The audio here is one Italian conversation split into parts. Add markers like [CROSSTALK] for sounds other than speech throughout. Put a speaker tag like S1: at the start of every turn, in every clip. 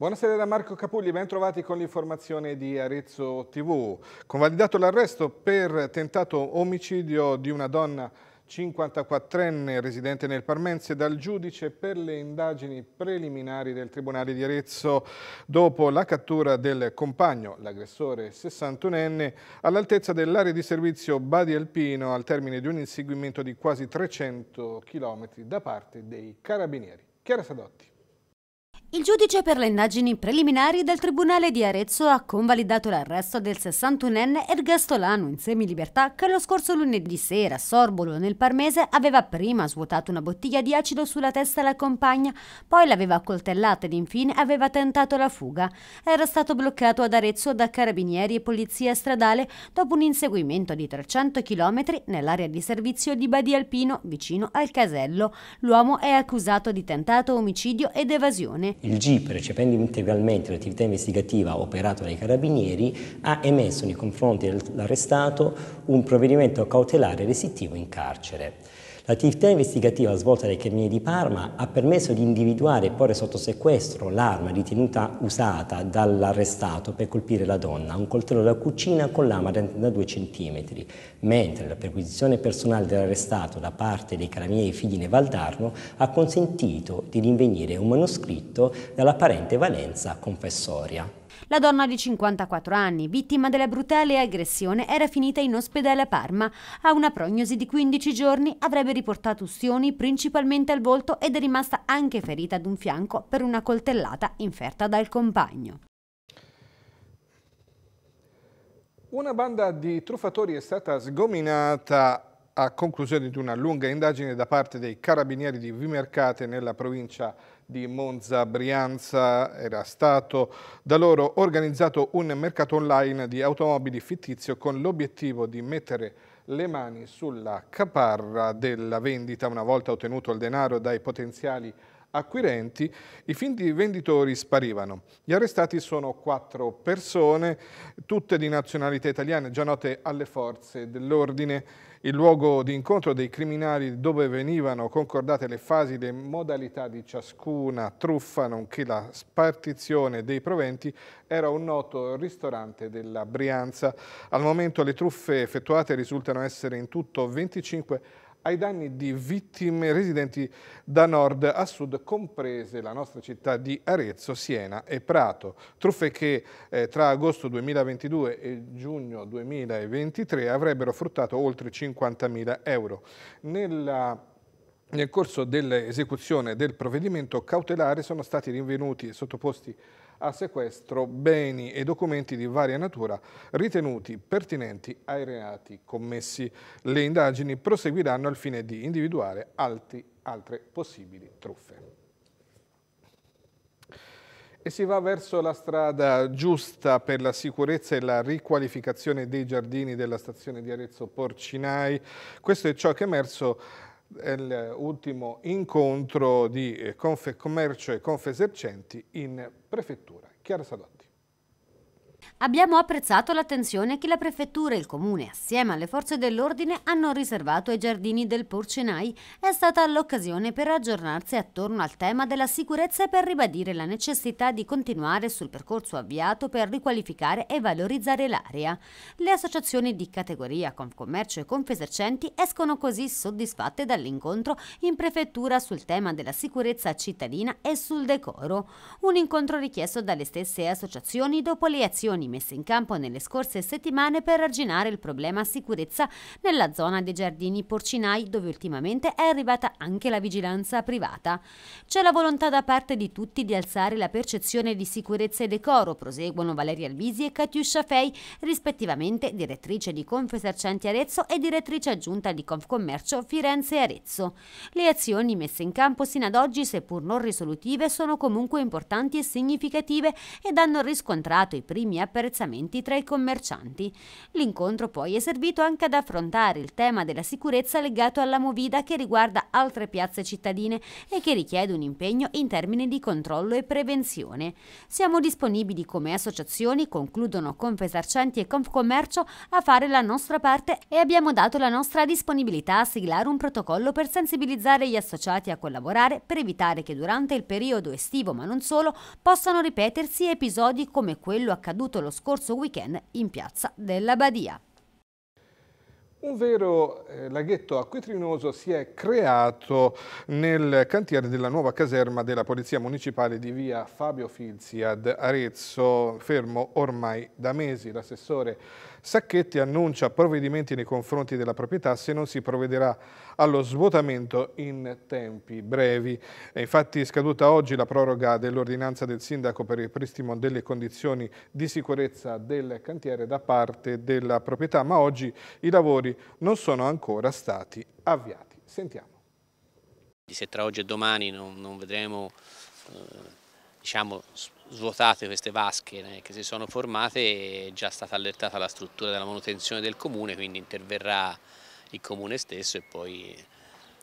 S1: Buonasera da Marco Capulli, ben trovati con l'informazione di Arezzo TV. Convalidato l'arresto per tentato omicidio di una donna 54enne residente nel Parmense dal giudice per le indagini preliminari del Tribunale di Arezzo dopo la cattura del compagno, l'aggressore 61enne, all'altezza dell'area di servizio Badi Alpino al termine di un inseguimento di quasi 300 km da parte dei carabinieri. Chiara Sadotti.
S2: Il giudice per le indagini preliminari del Tribunale di Arezzo ha convalidato l'arresto del 61enne Ergastolano in semilibertà che lo scorso lunedì sera a Sorbolo nel Parmese aveva prima svuotato una bottiglia di acido sulla testa alla compagna, poi l'aveva accoltellata ed infine aveva tentato la fuga. Era stato bloccato ad Arezzo da carabinieri e polizia stradale dopo un inseguimento di 300 km nell'area di servizio di Badia Alpino vicino al casello. L'uomo è accusato di tentato omicidio ed evasione.
S3: Il GIP, recependo integralmente l'attività investigativa operata dai carabinieri, ha emesso nei confronti dell'arrestato un provvedimento cautelare restrittivo in carcere. L'attività investigativa svolta dai Carabinieri di Parma ha permesso di individuare e porre sotto sequestro l'arma ritenuta usata dall'arrestato per colpire la donna, un coltello da cucina con lama da 2 cm, mentre la perquisizione personale dell'arrestato da parte dei Carabinieri figli Nevaldarno ha consentito di rinvenire un manoscritto dall'apparente valenza confessoria.
S2: La donna di 54 anni, vittima della brutale aggressione, era finita in ospedale a Parma. A una prognosi di 15 giorni avrebbe riportato ustioni principalmente al volto ed è rimasta anche ferita ad un fianco per una coltellata inferta dal compagno.
S1: Una banda di truffatori è stata sgominata a conclusione di una lunga indagine da parte dei carabinieri di Vimercate nella provincia di Monza Brianza era stato da loro organizzato un mercato online di automobili fittizio con l'obiettivo di mettere le mani sulla caparra della vendita una volta ottenuto il denaro dai potenziali acquirenti, i finti venditori sparivano. Gli arrestati sono quattro persone, tutte di nazionalità italiana, già note alle forze dell'ordine il luogo di incontro dei criminali dove venivano concordate le fasi e le modalità di ciascuna truffa, nonché la spartizione dei proventi, era un noto ristorante della Brianza. Al momento le truffe effettuate risultano essere in tutto 25 ai danni di vittime residenti da nord a sud, comprese la nostra città di Arezzo, Siena e Prato. Truffe che eh, tra agosto 2022 e giugno 2023 avrebbero fruttato oltre 50.000 euro. Nella nel corso dell'esecuzione del provvedimento cautelare sono stati rinvenuti e sottoposti a sequestro beni e documenti di varia natura ritenuti pertinenti ai reati commessi. Le indagini proseguiranno al fine di individuare altri, altre possibili truffe e si va verso la strada giusta per la sicurezza e la riqualificazione dei giardini della stazione di Arezzo Porcinai. Questo è ciò che è emerso l'ultimo incontro di eh, Confecommercio e Confesercenti in prefettura. Chiara Salotto.
S2: Abbiamo apprezzato l'attenzione che la Prefettura e il Comune, assieme alle forze dell'ordine, hanno riservato ai giardini del Porcenai. È stata l'occasione per aggiornarsi attorno al tema della sicurezza e per ribadire la necessità di continuare sul percorso avviato per riqualificare e valorizzare l'area. Le associazioni di categoria Confcommercio e Confesercenti escono così soddisfatte dall'incontro in Prefettura sul tema della sicurezza cittadina e sul decoro. Un incontro richiesto dalle stesse associazioni dopo le azioni messe in campo nelle scorse settimane per arginare il problema sicurezza nella zona dei giardini porcinai dove ultimamente è arrivata anche la vigilanza privata. C'è la volontà da parte di tutti di alzare la percezione di sicurezza e decoro, proseguono Valeria Alvisi e Katiuscia Fei, rispettivamente direttrice di Confesercenti Arezzo e direttrice aggiunta di Confcommercio Firenze e Arezzo. Le azioni messe in campo sino ad oggi, seppur non risolutive, sono comunque importanti e significative ed hanno riscontrato i primi aperti apprezzamenti tra i commercianti. L'incontro poi è servito anche ad affrontare il tema della sicurezza legato alla Movida che riguarda altre piazze cittadine e che richiede un impegno in termini di controllo e prevenzione. Siamo disponibili come associazioni, concludono Confesarcenti e Confcommercio, a fare la nostra parte e abbiamo dato la nostra disponibilità a siglare un protocollo per sensibilizzare gli associati a collaborare per evitare che durante il periodo estivo, ma non solo, possano ripetersi episodi come quello accaduto lo scorso weekend in piazza della Badia.
S1: Un vero eh, laghetto acquitrinoso si è creato nel cantiere della nuova caserma della Polizia Municipale di via Fabio Filzi ad Arezzo, fermo ormai da mesi. L'assessore Sacchetti annuncia provvedimenti nei confronti della proprietà se non si provvederà allo svuotamento in tempi brevi. È infatti scaduta oggi la proroga dell'ordinanza del sindaco per il pristimo delle condizioni di sicurezza del cantiere da parte della proprietà, ma oggi i lavori non sono ancora stati avviati. Sentiamo.
S3: Se tra oggi e domani non, non vedremo eh diciamo, svuotate queste vasche eh, che si sono formate è già stata allertata la struttura della manutenzione del comune, quindi interverrà il comune stesso e poi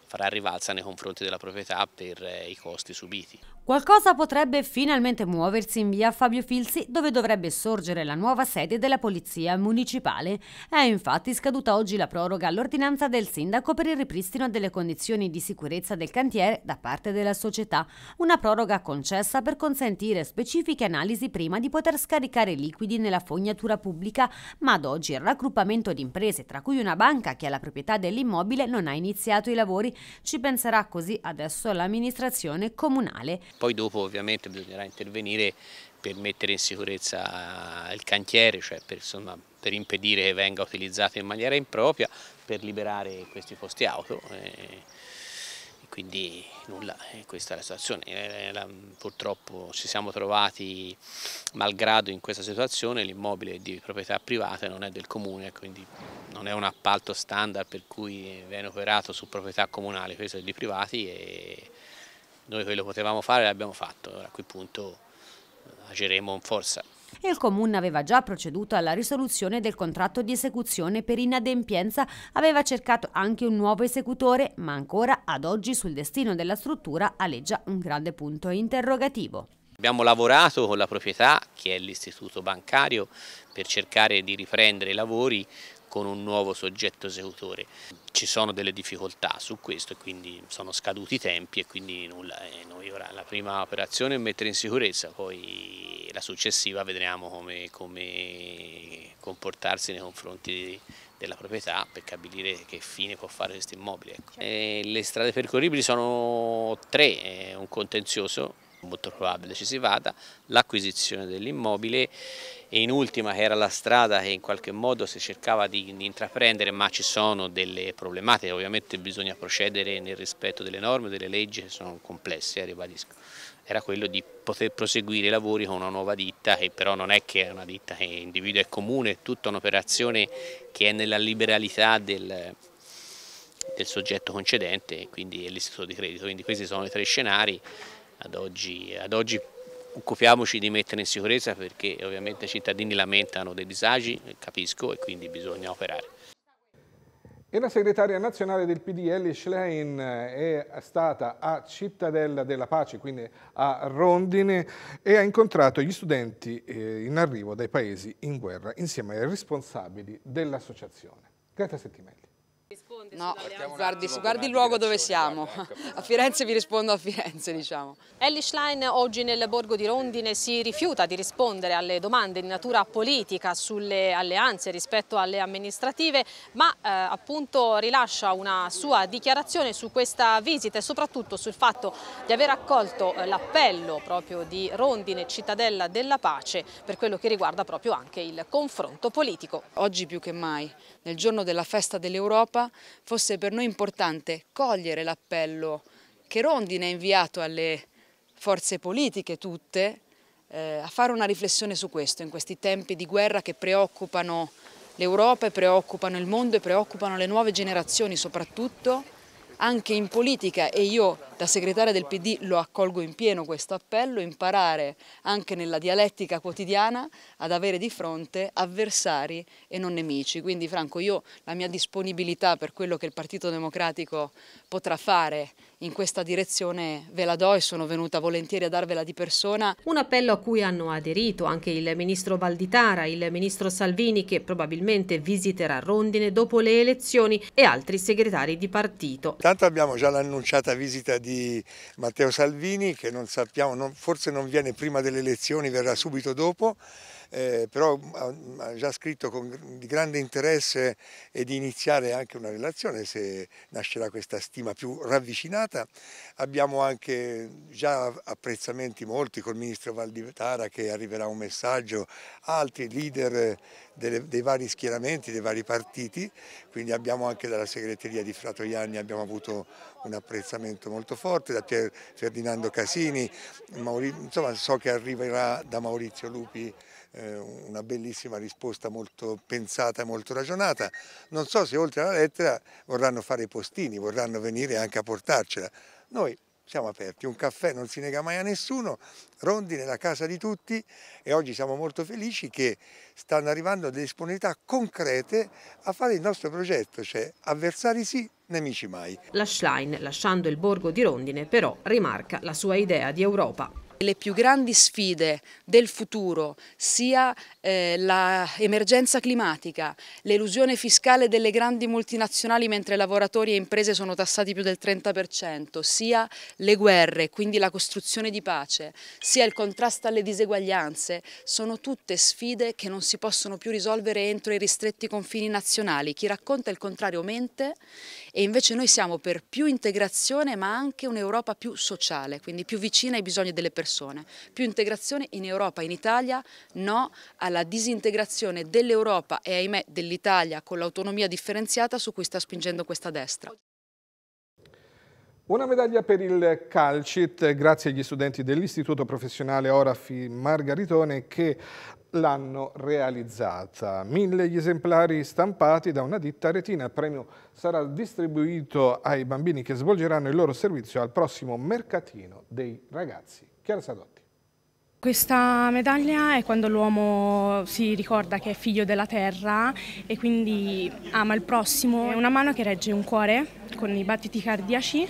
S3: farà rivalsa nei confronti della proprietà per eh, i costi subiti.
S2: Qualcosa potrebbe finalmente muoversi in via Fabio Filzi, dove dovrebbe sorgere la nuova sede della Polizia Municipale. È infatti scaduta oggi la proroga all'ordinanza del sindaco per il ripristino delle condizioni di sicurezza del cantiere da parte della società, una proroga concessa per consentire specifiche analisi prima di poter scaricare liquidi nella fognatura pubblica, ma ad oggi il raggruppamento di imprese, tra cui una banca che ha la proprietà dell'immobile, non ha iniziato i lavori. Ci penserà così adesso l'amministrazione comunale.
S3: Poi dopo ovviamente bisognerà intervenire per mettere in sicurezza il cantiere, cioè per, insomma, per impedire che venga utilizzato in maniera impropria, per liberare questi posti auto. Eh, quindi nulla, eh, questa è la situazione. Eh, purtroppo ci siamo trovati malgrado in questa situazione, l'immobile è di proprietà privata non è del comune, quindi non è un appalto standard per cui viene operato su proprietà comunale, questo è di privati e noi quello che potevamo fare l'abbiamo fatto, allora a quel punto eh, agiremo in forza.
S2: Il Comune aveva già proceduto alla risoluzione del contratto di esecuzione per inadempienza, aveva cercato anche un nuovo esecutore, ma ancora ad oggi sul destino della struttura aleggia un grande punto interrogativo.
S3: Abbiamo lavorato con la proprietà, che è l'istituto bancario, per cercare di riprendere i lavori con un nuovo soggetto esecutore. Ci sono delle difficoltà su questo e quindi sono scaduti i tempi e quindi nulla. E noi ora la prima operazione è mettere in sicurezza, poi la successiva vedremo come, come comportarsi nei confronti della proprietà per capire che fine può fare questo immobile. Ecco. Certo. le strade percorribili sono tre, un contenzioso, molto probabile ci si vada, l'acquisizione dell'immobile e in ultima che era la strada che in qualche modo si cercava di, di intraprendere ma ci sono delle problematiche, ovviamente bisogna procedere nel rispetto delle norme, delle leggi che sono complesse, eh, ribadisco, era quello di poter proseguire i lavori con una nuova ditta che però non è che è una ditta che individua e comune, è tutta un'operazione che è nella liberalità del, del soggetto concedente, quindi è l'istituto di credito, quindi questi sono i tre scenari ad oggi, ad oggi occupiamoci di mettere in sicurezza perché ovviamente i cittadini lamentano dei disagi, capisco, e quindi bisogna operare.
S1: E la segretaria nazionale del PD Ellie Schlein è stata a Cittadella della Pace, quindi a Rondine, e ha incontrato gli studenti eh, in arrivo dai paesi in guerra insieme ai responsabili dell'associazione. Greta Settimelli
S4: no, guardi, guardi il luogo dove siamo. Ecco. [LAUGHS] A Firenze vi rispondo a Firenze, diciamo. Ellie Schlein oggi nel borgo di Rondine si rifiuta di rispondere alle domande di natura politica sulle alleanze rispetto alle amministrative, ma eh, appunto rilascia una sua dichiarazione su questa visita e soprattutto sul fatto di aver accolto eh, l'appello proprio di Rondine, cittadella della pace, per quello che riguarda proprio anche il confronto politico. Oggi più che mai nel giorno della festa dell'Europa fosse per noi importante cogliere l'appello che Rondine ha inviato alle forze politiche tutte eh, a fare una riflessione su questo in questi tempi di guerra che preoccupano l'Europa preoccupano il mondo e preoccupano le nuove generazioni soprattutto anche in politica e io da segretaria del PD lo accolgo in pieno questo appello, imparare anche nella dialettica quotidiana ad avere di fronte avversari e non nemici. Quindi Franco, io la mia disponibilità per quello che il Partito Democratico potrà fare in questa direzione ve la do e sono venuta volentieri a darvela di persona. Un appello a cui hanno aderito anche il ministro Valditara, il ministro Salvini che probabilmente visiterà Rondine dopo le elezioni e altri segretari di partito.
S5: Tanto abbiamo già l'annunciata visita di Matteo Salvini che non sappiamo, non, forse non viene prima delle elezioni, verrà subito dopo eh, però mm, mm, ha già scritto con, di grande interesse e di iniziare anche una relazione se nascerà questa stima più ravvicinata. Abbiamo anche già apprezzamenti molti col ministro Valdivetara che arriverà un messaggio, altri leader eh, delle, dei vari schieramenti, dei vari partiti, quindi abbiamo anche dalla segreteria di Fratoianni abbiamo avuto un apprezzamento molto forte, da Pier Ferdinando Casini, Maurizio, insomma so che arriverà da Maurizio Lupi eh, una bellissima risposta molto pensata e molto ragionata. Non so se oltre alla lettera vorranno fare i postini, vorranno venire anche a portarcela. Noi siamo aperti, un caffè non si nega mai a nessuno, rondine la casa di tutti e oggi siamo molto felici che stanno arrivando delle disponibilità concrete a fare il nostro progetto, cioè avversari sì, nemici mai.
S4: La Schlein, lasciando il borgo di Rondine, però rimarca la sua idea di Europa. Le più grandi sfide del futuro, sia eh, l'emergenza climatica, l'elusione fiscale delle grandi multinazionali mentre lavoratori e imprese sono tassati più del 30%, sia le guerre, quindi la costruzione di pace, sia il contrasto alle diseguaglianze, sono tutte sfide che non si possono più risolvere entro i ristretti confini nazionali. Chi racconta il contrario mente e invece noi siamo per più integrazione ma anche un'Europa più sociale, quindi più vicina ai bisogni delle persone persone. Più integrazione in Europa, in Italia, no alla disintegrazione dell'Europa e ahimè dell'Italia con l'autonomia differenziata su cui sta spingendo questa destra.
S1: Una medaglia per il Calcit, grazie agli studenti dell'Istituto Professionale Orafi Margaritone che l'hanno realizzata. Mille gli esemplari stampati da una ditta retina. Il premio sarà distribuito ai bambini che svolgeranno il loro servizio al prossimo mercatino dei ragazzi. Chiara Sadotti.
S2: Questa
S6: medaglia è quando l'uomo si ricorda che è figlio della terra e quindi ama il prossimo. È una mano che regge un cuore con i battiti cardiaci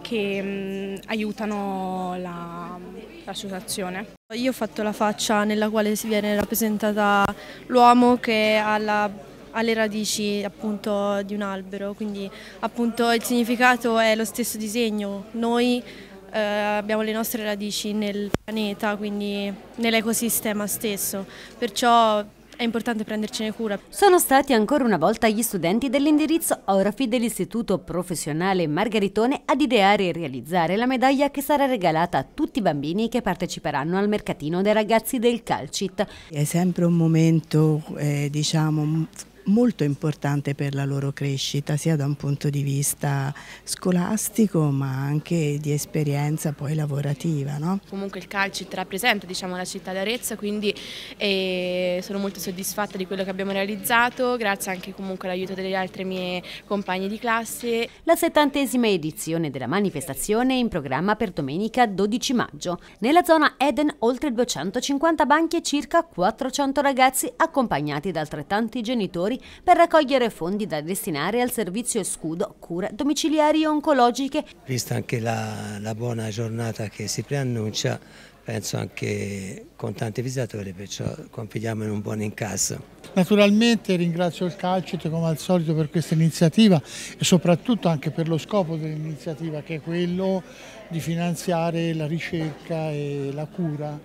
S6: che mh, mm, aiutano la, la situazione. Io ho fatto la faccia nella quale si viene rappresentata l'uomo che ha la alle radici appunto di un albero, quindi appunto il significato è lo stesso disegno, noi eh, abbiamo le nostre radici nel pianeta, quindi nell'ecosistema stesso, perciò è importante prendercene cura.
S2: Sono stati ancora una volta gli studenti dell'indirizzo Orafi dell'Istituto Professionale Margaritone ad ideare e realizzare la medaglia che sarà regalata a tutti i bambini che parteciperanno al mercatino dei ragazzi del Calcit.
S6: È sempre un momento, eh, diciamo, molto importante per la loro crescita, sia da un punto di vista scolastico ma anche di esperienza poi lavorativa. No?
S4: Comunque il calcio rappresenta diciamo, la città d'Arezzo, quindi eh, sono molto soddisfatta di quello che abbiamo realizzato, grazie anche comunque
S2: all'aiuto delle altre mie compagne di classe. La settantesima edizione della manifestazione è in programma per domenica 12 maggio. Nella zona Eden oltre 250 banchi e circa 400 ragazzi accompagnati da altrettanti genitori per raccogliere fondi da destinare al servizio scudo cura domiciliari oncologiche.
S5: Vista anche la, la buona giornata che si preannuncia, penso anche con tanti visitatori, perciò confidiamo in un buon incasso. Naturalmente ringrazio il Calcite come al solito per questa iniziativa e soprattutto anche per lo scopo dell'iniziativa che è quello di finanziare la ricerca e la cura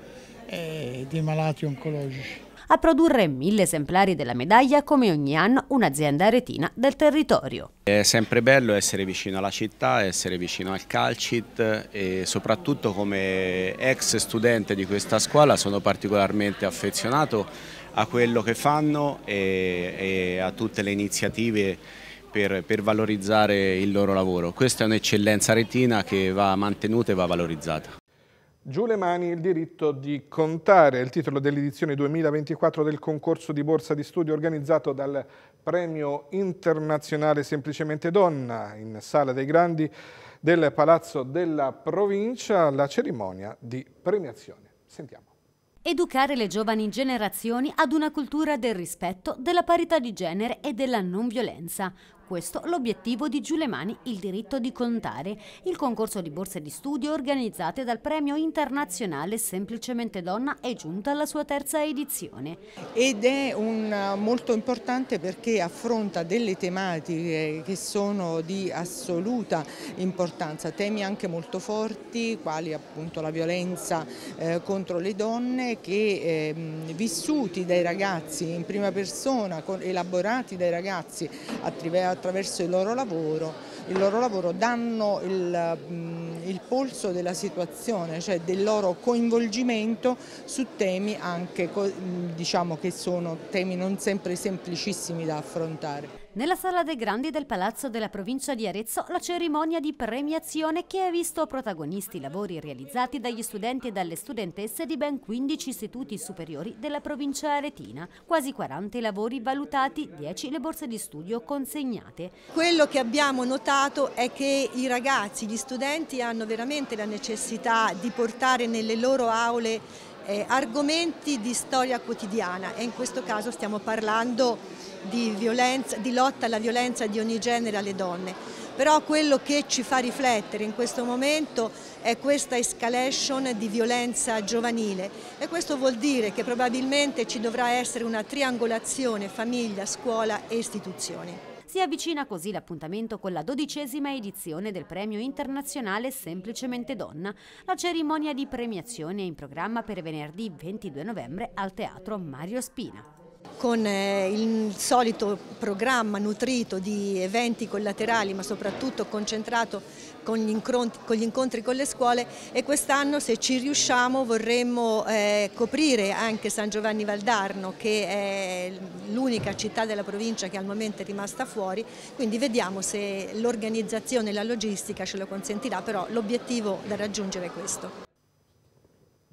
S5: eh, dei malati oncologici
S2: a produrre mille esemplari della medaglia come ogni anno un'azienda aretina del territorio.
S3: È sempre bello essere vicino alla città, essere vicino al Calcit e soprattutto come ex studente di questa scuola sono particolarmente affezionato a quello che fanno e, e a tutte le iniziative per, per, valorizzare il loro lavoro. Questa è un'eccellenza retina che va mantenuta e va valorizzata.
S1: Giù le mani il diritto di contare, il titolo dell'edizione 2024 del concorso di borsa di studio organizzato dal Premio Internazionale Semplicemente Donna in Sala dei Grandi del Palazzo della Provincia, la cerimonia di premiazione. Sentiamo.
S2: Educare le giovani generazioni ad una cultura del rispetto, della parità di genere e della non violenza, questo l'obiettivo di Giù Mani, il diritto di contare, il concorso di borse di studio organizzate dal premio internazionale Semplicemente Donna è giunto alla sua terza edizione. Ed è un, eh, molto importante perché affronta
S4: delle tematiche che sono di assoluta importanza, temi anche molto forti quali appunto la violenza eh, contro le donne che eh, vissuti dai ragazzi in prima persona, con, elaborati dai ragazzi attraverso attraverso il loro lavoro, il loro lavoro danno il, mm, il polso della situazione, cioè del loro coinvolgimento su temi anche mm, diciamo, che sono temi non sempre semplicissimi da affrontare.
S2: Nella Sala dei Grandi del Palazzo della provincia di Arezzo la cerimonia di premiazione che ha visto protagonisti i lavori realizzati dagli studenti e dalle studentesse di ben 15 istituti superiori della provincia aretina, quasi 40 i lavori valutati, 10 le borse di studio consegnate.
S6: Quello che abbiamo notato è che i ragazzi, gli studenti hanno veramente la necessità di portare nelle loro aule eh, argomenti di storia quotidiana e in questo caso stiamo parlando di, violenza, di lotta alla violenza di ogni genere alle donne. Però quello che ci fa riflettere in questo momento è questa escalation di violenza giovanile e questo vuol dire
S2: che probabilmente ci dovrà essere una triangolazione famiglia, scuola e istituzioni. Si avvicina così l'appuntamento con la dodicesima edizione del premio internazionale Semplicemente Donna. La cerimonia di premiazione è in programma per venerdì 22 novembre al Teatro Mario Spina
S6: con eh, il solito programma nutrito di eventi collaterali ma soprattutto concentrato con gli, incontri, con gli incontri con le scuole e quest'anno se ci riusciamo vorremmo eh, coprire anche San Giovanni Valdarno che è l'unica città della provincia che al momento è rimasta fuori, quindi vediamo se l'organizzazione e la logistica ce lo consentirà, però l'obiettivo da raggiungere è questo.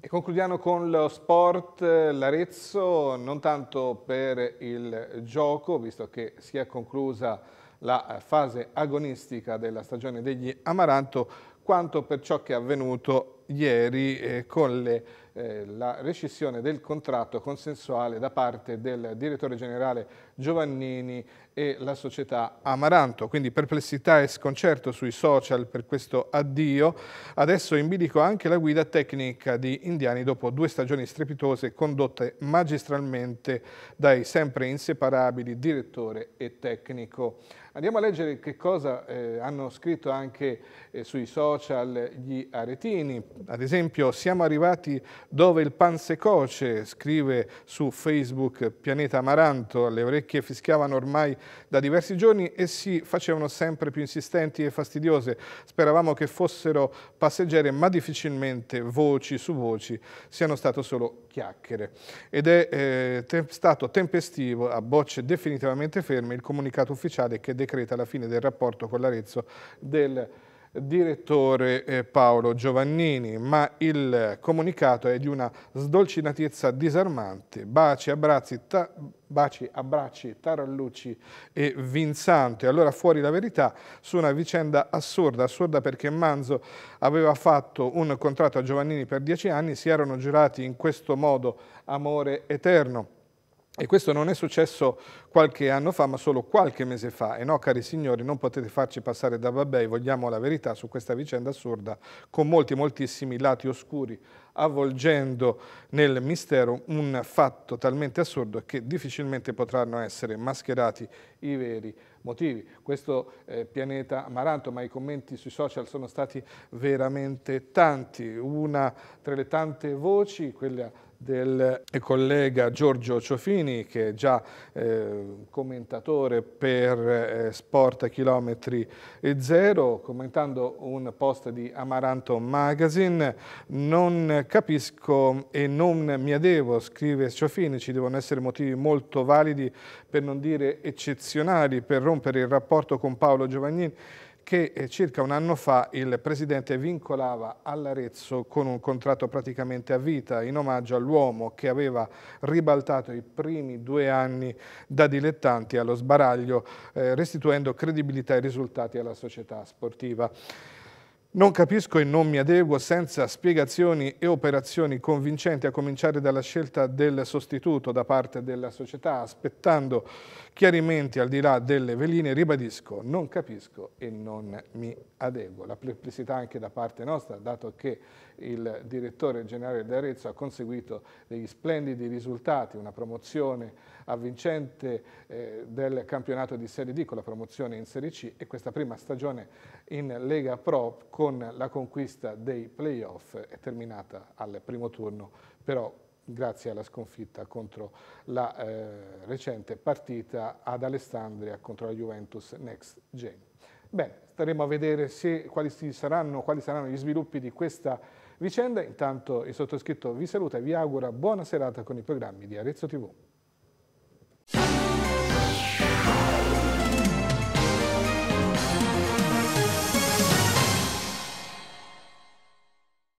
S1: E concludiamo con lo sport, l'Arezzo, non tanto per il gioco, visto che si è conclusa la eh, fase agonistica della stagione degli Amaranto, quanto per ciò che è avvenuto ieri eh, con le eh, la rescissione del contratto consensuale da parte del direttore generale Giovannini e la società Amaranto. Quindi perplessità e sconcerto sui social per questo addio. Adesso in bilico anche la guida tecnica di Indiani dopo due stagioni strepitose condotte magistralmente dai sempre inseparabili direttore e tecnico. Andiamo a leggere che cosa eh, hanno scritto anche eh, sui social gli aretini. Ad esempio, siamo arrivati dove il pansecoce scrive su Facebook Pianeta Amaranto, le orecchie fischiavano ormai da diversi giorni e si facevano sempre più insistenti e fastidiose. Speravamo che fossero passeggere, ma difficilmente voci su voci siano state solo chiacchiere. Ed è eh, te stato tempestivo, a bocce definitivamente ferme, il comunicato ufficiale che decreta la fine del rapporto con l'Arezzo del direttore eh, Paolo Giovannini, ma il comunicato è di una sdolcinatezza disarmante. Baci, abbracci, baci, abbracci, tarallucci e Vinsanto. allora fuori la verità su una vicenda assurda, assurda perché Manzo aveva fatto un contratto a Giovannini per dieci anni, si erano giurati in questo modo amore eterno. E questo non è successo qualche anno fa, ma solo qualche mese fa. E no, cari signori, non potete farci passare da babbei, vogliamo la verità su questa vicenda assurda, con molti, moltissimi lati oscuri, avvolgendo nel mistero un fatto talmente assurdo che difficilmente potranno essere mascherati i veri motivi. Questo è eh, pianeta amaranto, ma i commenti sui social sono stati veramente tanti. Una tra le tante voci, quella del collega Giorgio Ciofini che è già eh, commentatore per eh, Sport Chilometri Zero commentando un post di Amaranto Magazine non capisco e non mi adevo scrive Ciofini ci devono essere motivi molto validi per non dire eccezionali per rompere il rapporto con Paolo Giovannini che eh, circa un anno fa il Presidente vincolava all'Arezzo con un contratto praticamente a vita in omaggio all'uomo che aveva ribaltato i primi due anni da dilettanti allo sbaraglio, eh, restituendo credibilità e risultati alla società sportiva. Non capisco e non mi adeguo senza spiegazioni e operazioni convincenti, a cominciare dalla scelta del sostituto da parte della società, aspettando chiarimenti al di là delle veline, ribadisco, non capisco e non mi adeguo. La perplessità anche da parte nostra, dato che il direttore generale di Arezzo ha conseguito degli splendidi risultati, una promozione avvincente eh, del campionato di Serie D con la promozione in Serie C e questa prima stagione in Lega Pro con la conquista dei playoff è terminata al primo turno, però grazie alla sconfitta contro la eh, recente partita ad Alessandria contro la Juventus Next Gen. Bene, staremo a vedere se, quali, saranno, quali saranno gli sviluppi di questa vicenda. Intanto il sottoscritto vi saluta e vi augura buona serata con i programmi di Arezzo TV. Bye.